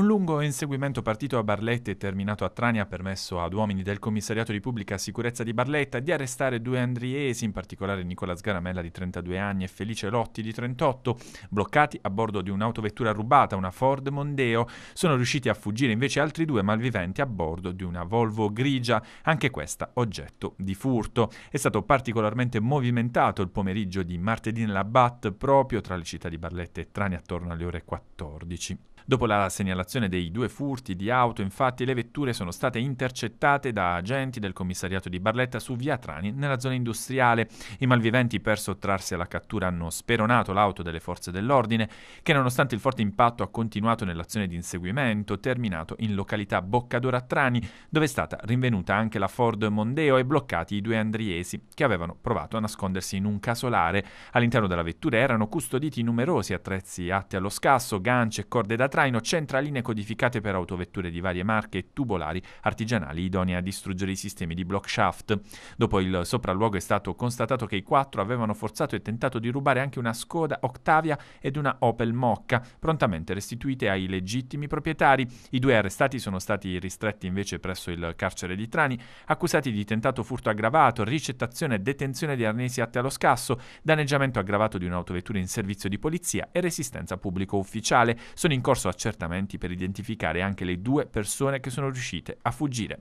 Un lungo inseguimento partito a Barletta e terminato a Trani ha permesso ad uomini del commissariato di pubblica sicurezza di Barletta di arrestare due andriesi, in particolare Nicola Sgaramella di 32 anni e Felice Lotti di 38, bloccati a bordo di un'autovettura rubata, una Ford Mondeo. Sono riusciti a fuggire invece altri due malviventi a bordo di una Volvo grigia, anche questa oggetto di furto. È stato particolarmente movimentato il pomeriggio di martedì nella BAT proprio tra le città di Barletta e Trani attorno alle ore 14. Dopo la segnalazione motivazione dei due furti di auto, infatti, le vetture sono state intercettate da agenti del commissariato di Barletta su via Trani, nella zona industriale. I malviventi, per sottrarsi alla cattura, hanno speronato l'auto delle forze dell'ordine, che nonostante il forte impatto ha continuato nell'azione di inseguimento, terminato in località Boccadora a Trani, dove è stata rinvenuta anche la Ford Mondeo e bloccati i due andriesi, che avevano provato a nascondersi in un casolare. All'interno della vettura erano custoditi numerosi attrezzi atti allo scasso, ganci e corde da traino centrali linee codificate per autovetture di varie marche e tubolari artigianali idonee a distruggere i sistemi di blockshaft. Dopo il sopralluogo è stato constatato che i quattro avevano forzato e tentato di rubare anche una Skoda Octavia ed una Opel Mocca, prontamente restituite ai legittimi proprietari. I due arrestati sono stati ristretti invece presso il carcere di Trani, accusati di tentato furto aggravato, ricettazione e detenzione di arnesi atti allo scasso, danneggiamento aggravato di un'autovettura in servizio di polizia e resistenza pubblico ufficiale. Sono in corso accertamenti per identificare anche le due persone che sono riuscite a fuggire.